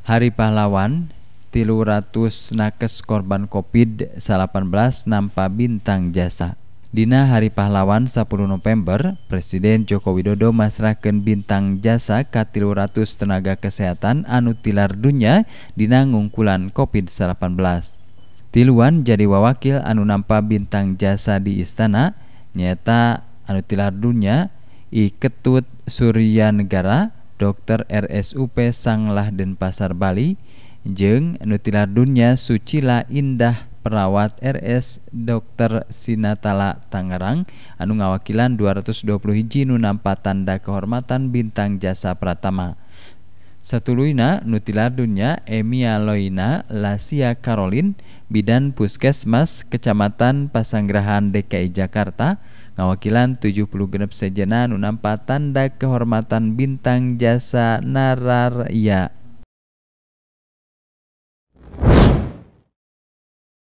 Hari Pahlawan tilu ratus nakes korban covid 19 nampak bintang jasa. Dina Hari Pahlawan 10 November, Presiden Joko Widodo masrahkan bintang jasa tilu ratus tenaga kesehatan anu tilar dunia dina ngungkulan covid 19 Tiluan jadi wawakil anu nampa bintang jasa di istana, nyata anu tilar dunia, I Ketut Surya Negara, dokter RSUP Sanglah Denpasar Bali nutilar nutilardunya Sucila Indah perawat RS Dr. Sinatala Tangerang anu ngawakilan 220 hiji nunampa tanda kehormatan bintang jasa Pratama. Satuluina nutilardunya Emia Loina Lasia Karolin Bidan Puskesmas Kecamatan Pasanggrahan DKI Jakarta Ngawakilan 70 genep sejena nu nampa tanda kehormatan bintang jasa nararya